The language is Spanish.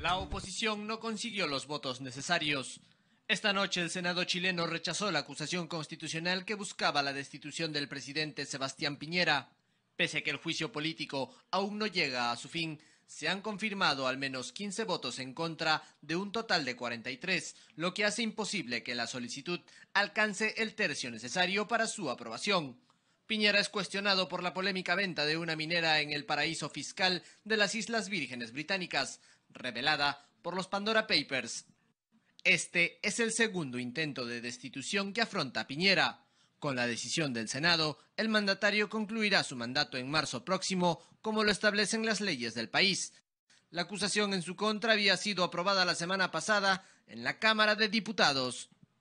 La oposición no consiguió los votos necesarios. Esta noche el Senado chileno rechazó la acusación constitucional que buscaba la destitución del presidente Sebastián Piñera. Pese a que el juicio político aún no llega a su fin, se han confirmado al menos 15 votos en contra de un total de 43, lo que hace imposible que la solicitud alcance el tercio necesario para su aprobación. Piñera es cuestionado por la polémica venta de una minera en el paraíso fiscal de las Islas Vírgenes Británicas, revelada por los Pandora Papers. Este es el segundo intento de destitución que afronta Piñera. Con la decisión del Senado, el mandatario concluirá su mandato en marzo próximo, como lo establecen las leyes del país. La acusación en su contra había sido aprobada la semana pasada en la Cámara de Diputados.